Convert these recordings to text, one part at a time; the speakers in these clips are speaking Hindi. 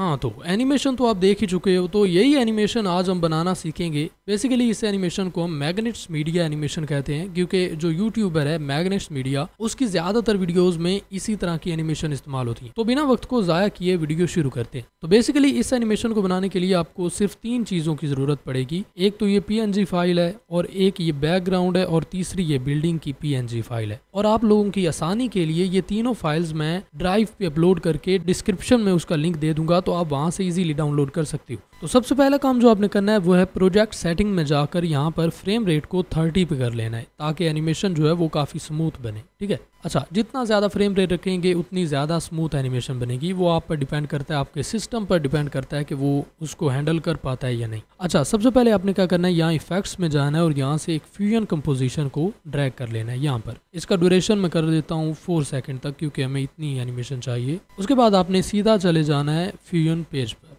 हाँ तो एनिमेशन तो आप देख ही चुके हो तो यही एनिमेशन आज हम बनाना सीखेंगे बेसिकली इस एनिमेशन को हम मैग्नेट्स मीडिया एनिमेशन कहते हैं क्योंकि जो यूट्यूबर है मैग्नेट्स मीडिया उसकी ज्यादातर वीडियोस में इसी तरह की एनिमेशन इस्तेमाल होती है तो बिना वक्त को ज़ाया किए वीडियो शुरू करते हैं तो बेसिकली इस एनिमेशन को बनाने के लिए आपको सिर्फ तीन चीज़ों की ज़रूरत पड़ेगी एक तो ये पी फाइल है और एक ये बैकग्राउंड है और तीसरी ये बिल्डिंग की पी फाइल है और आप लोगों की आसानी के लिए ये तीनों फाइल्स में ड्राइव पे अपलोड करके डिस्क्रिप्शन में उसका लिंक दे दूंगा तो तो आप वहाँ से इजीली डाउनलोड कर सकती हो तो सबसे पहला काम जो आपने करना है वो है प्रोजेक्ट सेटिंग में जाकर यहाँ पर फ्रेम रेट को थर्टी पे कर लेना है ताकि एनिमेशन जो है वो काफ़ी स्मूथ बने ठीक है अच्छा जितना ज़्यादा फ्रेम रेट रखेंगे उतनी ज़्यादा स्मूथ एनिमेशन बनेगी वो आप पर डिपेंड करता है आपके सिस्टम पर डिपेंड करता है कि वो उसको हैंडल कर पाता है या नहीं अच्छा सबसे पहले आपने क्या करना है यहाँ इफेक्ट्स में जाना है और यहाँ से एक फ्यूजन कंपोजिशन को ड्रैग कर लेना है यहाँ पर इसका ड्यूरेशन मैं कर देता हूँ फोर सेकेंड तक क्योंकि हमें इतनी एनिमेशन चाहिए उसके बाद आपने सीधा चले जाना है फ्यूजन पेज पर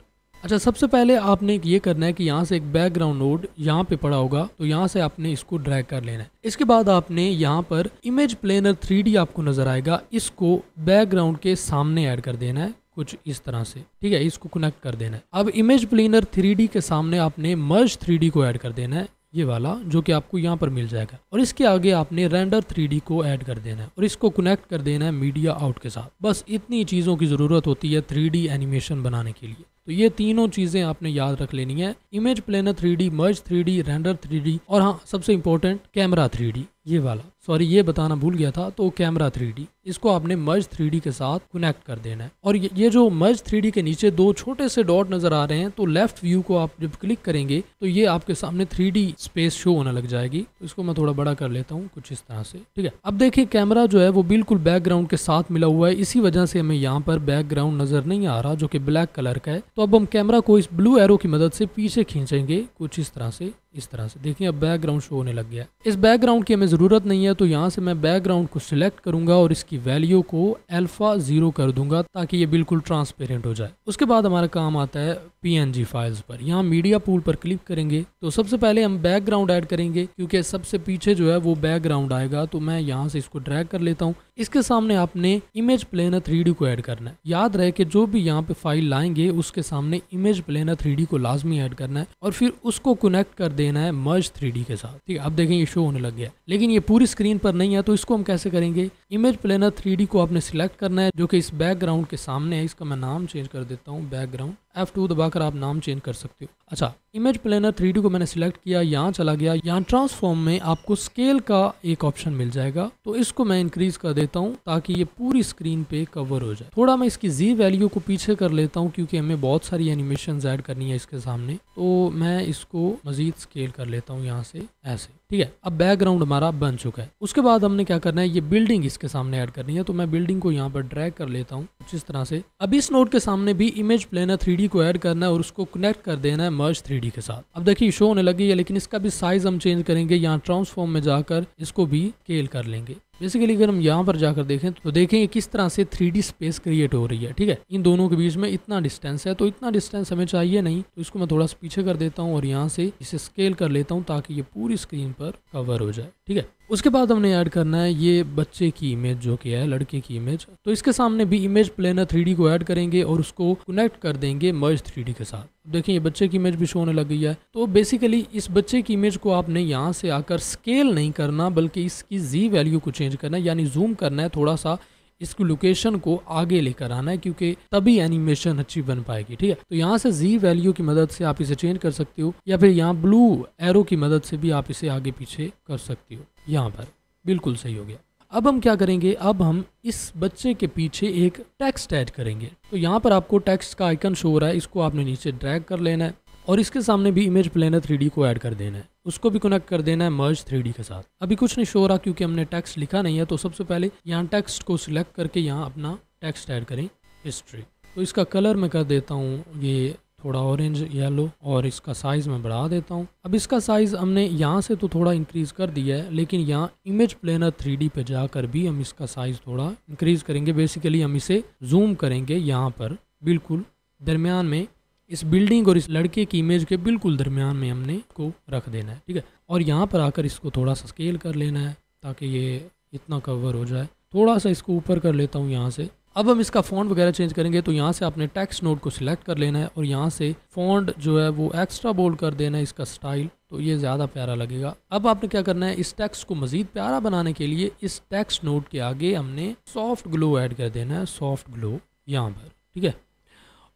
अच्छा सबसे पहले आपने ये करना है कि यहाँ से एक बैकग्राउंड नोड यहाँ पे पड़ा होगा तो यहाँ से आपने इसको ड्रैग कर लेना है इसके बाद आपने यहाँ पर इमेज प्लेनर थ्री आपको नजर आएगा इसको बैकग्राउंड के सामने ऐड कर देना है कुछ इस तरह से ठीक है इसको कनेक्ट कर देना है अब इमेज प्लेनर थ्री के सामने आपने मर्ज थ्री को ऐड कर देना है ये वाला जो कि आपको यहाँ पर मिल जाएगा और इसके आगे आपने रेंडर थ्री को ऐड कर देना है और इसको कनेक्ट कर देना है मीडिया आउट के साथ बस इतनी चीज़ों की ज़रूरत होती है थ्री एनिमेशन बनाने के लिए तो ये तीनों चीज़ें आपने याद रख लेनी है image planar three D merge three D render three D और हाँ सबसे इंपॉर्टेंट कैमरा थ्री डी ये वाला सॉरी ये बताना भूल गया था तो कैमरा 3D इसको आपने मर्ज 3D के साथ कनेक्ट कर देना है और ये जो मर्ज 3D के नीचे दो छोटे से डॉट नजर आ रहे हैं तो लेफ्ट व्यू को आप जब क्लिक करेंगे तो ये आपके सामने 3D स्पेस शो होने लग जाएगी तो इसको मैं थोड़ा बड़ा कर लेता हूँ कुछ इस तरह से ठीक है अब देखिये कैमरा जो है वो बिल्कुल बैकग्राउंड के साथ मिला हुआ है इसी वजह से हमें यहाँ पर बैकग्राउंड नजर नहीं आ रहा जो की ब्लैक कलर का है तो अब हम कैमरा को इस ब्लू एरो की मदद से पीछे खींचेंगे कुछ इस तरह से इस तरह से देखिए अब बैकग्राउंड शो होने लग गया इस बैकग्राउंड की हमें ज़रूरत नहीं है तो यहाँ से मैं बैकग्राउंड को सिलेक्ट करूंगा और इसकी वैल्यू को अल्फ़ा ज़ीरो कर दूंगा ताकि ये बिल्कुल ट्रांसपेरेंट हो जाए उसके बाद हमारा काम आता है पी फाइल्स पर यहाँ मीडिया पूल पर क्लिक करेंगे तो सबसे पहले हम बैकग्राउंड ऐड करेंगे क्योंकि सबसे पीछे जो है वो बैकग्राउंड आएगा तो मैं यहाँ से इसको ड्रैग कर लेता हूँ इसके सामने आपने इमेज प्लेनर थ्री को ऐड करना है याद रहे कि जो भी यहाँ पे फाइल लाएंगे उसके सामने इमेज प्लेनर थ्री को लाजमी ऐड करना है और फिर उसको कनेक्ट कर देना है मर्ज थ्री के साथ ठीक है आप देखें ये शो होने लग गया लेकिन ये पूरी स्क्रीन पर नहीं है तो इसको हम कैसे करेंगे इमेज प्लेनर थ्री को आपने सिलेक्ट करना है जो कि इस बैकग्राउंड के सामने है इसका मैं नाम चेंज कर देता हूँ बैकग्राउंड एफ टू दबाकर आप नाम चेंज कर सकते हो अच्छा इमेज प्लेनर थ्री को मैंने सिलेक्ट किया यहाँ चला गया यहाँ ट्रांसफॉर्म में आपको स्केल का एक ऑप्शन मिल जाएगा तो इसको मैं इंक्रीज कर देता हूँ ताकि ये पूरी स्क्रीन पे कवर हो जाए थोड़ा मैं इसकी जी वैल्यू को पीछे कर लेता हूँ क्योंकि हमें बहुत सारी एनिमेशन एड करनी है इसके सामने तो मैं इसको मजीद स्केल कर लेता हूँ यहाँ से ऐसे ठीक है अब बैकग्राउंड हमारा बन चुका है उसके बाद हमने क्या करना है ये बिल्डिंग इसके सामने ऐड करनी है तो मैं बिल्डिंग को यहाँ पर ड्रैग कर लेता हूँ जिस तरह से अब इस नोट के सामने भी इमेज प्लेनर थ्री 3D को ऐड करना है और उसको कनेक्ट कर देना है मर्ज थ्री के साथ अब देखिए शो होने लगी है लेकिन इसका भी साइज हम चेंज करेंगे यहाँ ट्रांसफॉर्म में जाकर इसको भी स्केल कर लेंगे बेसिकली अगर हम यहाँ पर जाकर देखें तो देखें किस तरह से थ्री स्पेस क्रिएट हो रही है ठीक है इन दोनों के बीच में इतना डिस्टेंस है तो इतना डिस्टेंस हमें चाहिए नहीं तो इसको मैं थोड़ा सा पीछे कर देता हूँ और यहाँ से इसे स्केल कर लेता हूँ ताकि ये पूरी स्क्रीन पर कवर हो जाए ठीक है उसके बाद हमने ऐड करना है ये बच्चे की इमेज जो कि है लड़के की इमेज तो इसके सामने भी इमेज प्लेनर थ्री को ऐड करेंगे और उसको कनेक्ट कर देंगे मर्ज थ्री के साथ देखिए ये बच्चे की इमेज भी शो होने लग गई है तो बेसिकली इस बच्चे की इमेज को आपने यहाँ से आकर स्केल नहीं करना बल्कि इसकी जी वैल्यू को चेंज करना है यानी जूम करना है थोड़ा सा इसकी लोकेशन को आगे लेकर आना है क्योंकि तभी एनिमेशन अच्छी बन पाएगी ठीक है तो यहाँ से जी वैल्यू की मदद से आप इसे चेंज कर सकते हो या फिर यहाँ ब्लू एरो की मदद से भी आप इसे आगे पीछे कर सकते हो यहाँ पर बिल्कुल सही हो गया अब हम क्या करेंगे अब हम इस बच्चे के पीछे एक टेक्स्ट ऐड करेंगे तो यहाँ पर आपको टेक्स्ट का आइकन शो हो रहा है इसको आपने नीचे ड्रैग कर लेना है और इसके सामने भी इमेज प्लेनर थ्री को ऐड कर देना है उसको भी कनेक्ट कर देना है मर्ज थ्री के साथ अभी कुछ नहीं शो हो रहा क्योंकि हमने टेक्स्ट लिखा नहीं है तो सबसे पहले यहाँ टेक्स्ट को सिलेक्ट करके यहाँ अपना टेक्स्ट ऐड करें हिस्ट्री तो इसका कलर मैं कर देता हूँ ये थोड़ा ऑरेंज येलो और इसका साइज़ मैं बढ़ा देता हूँ अब इसका साइज़ हमने यहाँ से तो थोड़ा इंक्रीज़ कर दिया है लेकिन यहाँ इमेज प्लेनर थ्री डी पे जाकर भी हम इसका साइज़ थोड़ा इंक्रीज़ करेंगे बेसिकली हम इसे जूम करेंगे यहाँ पर बिल्कुल दरमियान में इस बिल्डिंग और इस लड़के की इमेज के बिल्कुल दरमियान में हमने इसको रख देना है ठीक है और यहाँ पर आकर इसको थोड़ा सा स्केल कर लेना है ताकि ये इतना कवर हो जाए थोड़ा सा इसको ऊपर कर लेता हूँ यहाँ से अब हम इसका फ़ॉन्ट वगैरह चेंज करेंगे तो यहाँ से आपने टेक्स्ट नोट को सिलेक्ट कर लेना है और यहाँ से फ़ॉन्ट जो है वो एक्स्ट्रा बोल्ड कर देना है इसका स्टाइल तो ये ज़्यादा प्यारा लगेगा अब आपने क्या करना है इस टेक्स्ट को मज़ीद प्यारा बनाने के लिए इस टेक्स्ट नोट के आगे हमने सॉफ्ट ग्लो ऐड कर देना है सॉफ्ट ग्लो यहाँ पर ठीक है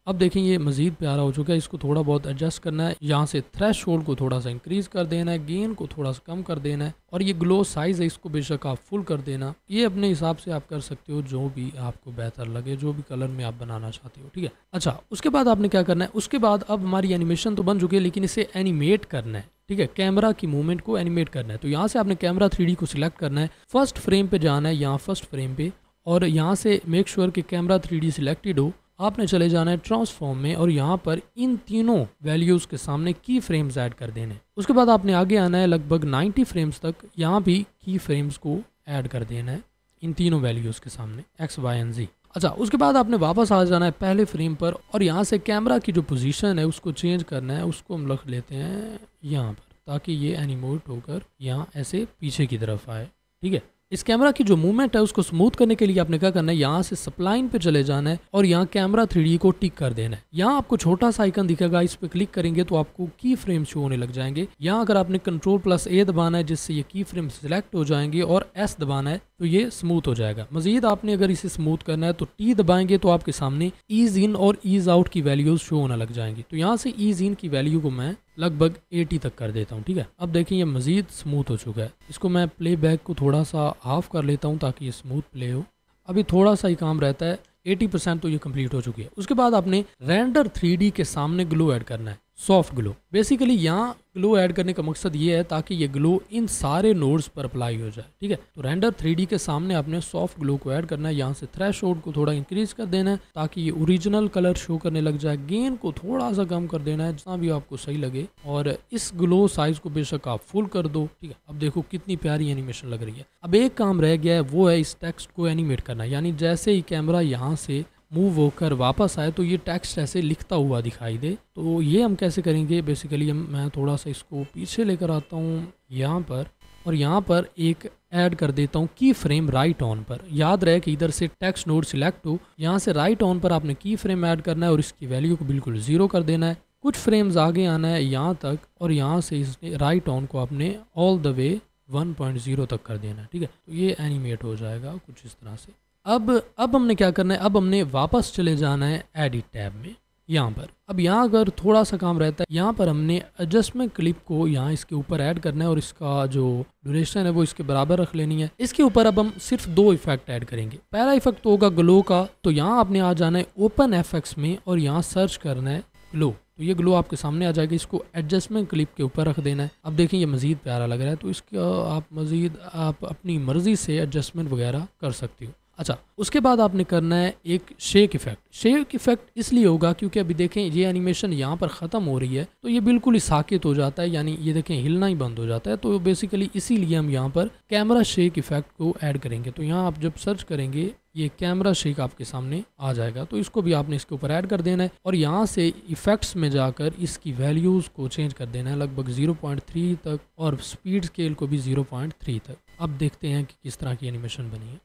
अब देखें ये मज़ीद प्यारा हो चुका है इसको थोड़ा बहुत एडजस्ट करना है यहाँ से थ्रेश को थोड़ा सा इंक्रीज़ कर देना है गेन को थोड़ा सा कम कर देना है और ये ग्लो साइज़ है इसको बेशक आप फुल कर देना ये अपने हिसाब से आप कर सकते हो जो भी आपको बेहतर लगे जो भी कलर में आप बनाना चाहते हो ठीक है अच्छा उसके बाद आपने क्या करना है उसके बाद अब हमारी एनिमेशन तो बन चुकी है लेकिन इसे एनिमेट करना है ठीक है कैमरा की मूवमेंट को एनिमेट करना है तो यहाँ से आपने कैमरा थ्री को सिलेक्ट करना है फर्स्ट फ्रेम पे जाना है यहाँ फर्स्ट फ्रेम पे और यहाँ से मेक श्योर कि कैमरा थ्री सिलेक्टेड हो आपने चले जाना है ट्रांसफॉर्म में और यहाँ पर इन तीनों वैल्यूज़ के सामने की फ्रेम्स ऐड कर देने उसके बाद आपने आगे आना है लगभग 90 फ्रेम्स तक यहाँ भी की फ्रेम्स को ऐड कर देना है इन तीनों वैल्यूज़ के सामने एक्स वाई एन जी अच्छा उसके बाद आपने वापस आ जाना है पहले फ्रेम पर और यहाँ से कैमरा की जो पोजीशन है उसको चेंज करना है उसको हम रख लेते हैं यहाँ पर ताकि ये एनिमोट होकर यहाँ ऐसे पीछे की तरफ आए ठीक है इस कैमरा की जो मूवमेंट है उसको स्मूथ करने के लिए आपने क्या करना है यहाँ से सप्लाइन पे चले जाना है और यहाँ कैमरा थ्री को टिक कर देना है यहाँ आपको छोटा सा आइकन दिखेगा इस पर क्लिक करेंगे तो आपको की फ्रेम शो होने लग जाएंगे यहाँ अगर आपने कंट्रोल प्लस ए दबाना है जिससे ये की फ्रेम सिलेक्ट हो जाएंगे और एस दबाना है तो ये स्मूथ हो जाएगा मजीद आपने अगर इसे स्मूथ करना है तो टी दबाएंगे तो आपके सामने ईज इन और ईज आउट की वैल्यूज शो होने लग जाएंगे तो यहाँ से ईज इन की वैल्यू को मैं लगभग 80 तक कर देता हूँ ठीक है अब देखें ये मज़ीद स्मूथ हो चुका है इसको मैं प्ले बैक को थोड़ा सा हाफ कर लेता हूँ ताकि ये स्मूथ प्ले हो अभी थोड़ा सा ही काम रहता है 80 परसेंट तो ये कंप्लीट हो चुकी है उसके बाद आपने रेंडर 3D के सामने ग्लो ऐड करना है सॉफ्ट ग्लो बेसिकली यहाँ ग्लो ऐड करने का मकसद ये है ताकि ये ग्लो इन सारे नोड्स पर अप्लाई हो जाए ठीक है तो रेंडर थ्री के सामने आपने सॉफ्ट ग्लो को ऐड करना है यहाँ से थ्रेश को थोड़ा इंक्रीज कर देना है ताकि ये ओरिजिनल कलर शो करने लग जाए गेन को थोड़ा सा कम कर देना है जितना भी आपको सही लगे और इस ग्लो साइज को बेशक आप फुल कर दो ठीक है अब देखो कितनी प्यारी एनिमेशन लग रही है अब एक काम रह गया है वो है इस टेक्स्ट को एनिमेट करना यानी जैसे ही कैमरा यहाँ से मूव होकर वापस आए तो ये टेक्स्ट ऐसे लिखता हुआ दिखाई दे तो ये हम कैसे करेंगे बेसिकली हम मैं थोड़ा सा इसको पीछे लेकर आता हूँ यहाँ पर और यहाँ पर एक ऐड कर देता हूँ की फ्रेम राइट ऑन पर याद रहे कि इधर से टेक्स्ट नोड सिलेक्ट हो यहाँ से राइट ऑन पर आपने की फ्रेम ऐड करना है और इसकी वैल्यू को बिल्कुल ज़ीरो कर देना है कुछ फ्रेम्स आगे आना है यहाँ तक और यहाँ से इस राइट ऑन को आपने ऑल द वे 1.0 तक कर देना है ठीक है तो ये एनिमेट हो जाएगा कुछ इस तरह से अब अब हमने क्या करना है अब हमने वापस चले जाना है एडिट टैब में यहाँ पर अब यहाँ अगर थोड़ा सा काम रहता है यहाँ पर हमने एडजस्टमेंट क्लिप को यहाँ इसके ऊपर ऐड करना है और इसका जो ड्यूरेशन है वो इसके बराबर रख लेनी है इसके ऊपर अब हम सिर्फ दो इफेक्ट ऐड करेंगे पहला इफेक्ट तो होगा ग्लो का तो यहाँ आपने आ जाना है ओपन एफेक्ट्स में और यहाँ सर्च करना है ग्लो तो ये ग्लो आपके सामने आ जाएगा इसको एडजस्टमेंट क्लिप के ऊपर रख देना है अब देखें ये मज़ीद प्यारा लग रहा है तो इसका आप मज़ीद आप अपनी मर्ज़ी से एडजस्टमेंट वगैरह कर सकती हो अच्छा उसके बाद आपने करना है एक शेक इफेक्ट शेक इफेक्ट इसलिए होगा क्योंकि अभी देखें ये एनिमेशन यहाँ पर ख़त्म हो रही है तो ये बिल्कुल ही साकित हो जाता है यानी ये देखें हिलना ही बंद हो जाता है तो बेसिकली इसीलिए हम यहाँ पर कैमरा शेक इफेक्ट को ऐड करेंगे तो यहाँ आप जब सर्च करेंगे ये कैमरा शेक आपके सामने आ जाएगा तो इसको भी आपने इसके ऊपर ऐड कर देना है और यहाँ से इफेक्ट्स में जाकर इसकी वैल्यूज़ को चेंज कर देना है लगभग 0.3 तक और स्पीड स्केल को भी 0.3 तक अब देखते हैं कि किस तरह की एनिमेशन बनी है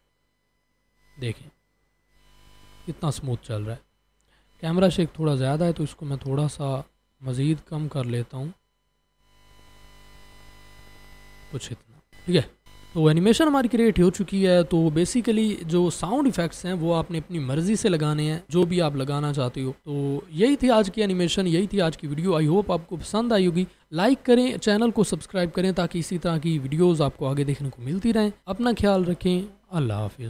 देखें कितना स्मूथ चल रहा है कैमरा शेक थोड़ा ज़्यादा है तो इसको मैं थोड़ा सा मज़ीद कम कर लेता हूँ कुछ इतना ठीक है तो एनिमेशन हमारी क्रिएट हो चुकी है तो बेसिकली जो साउंड इफ़ेक्ट्स हैं वो आपने अपनी मर्ज़ी से लगाने हैं जो भी आप लगाना चाहते हो तो यही थी आज की एनिमेशन यही थी आज की वीडियो आई होप आपको पसंद आई होगी लाइक करें चैनल को सब्सक्राइब करें ताकि इसी तरह की वीडियोज़ आपको आगे देखने को मिलती रहें अपना ख्याल रखें अल्लाह हाफिज़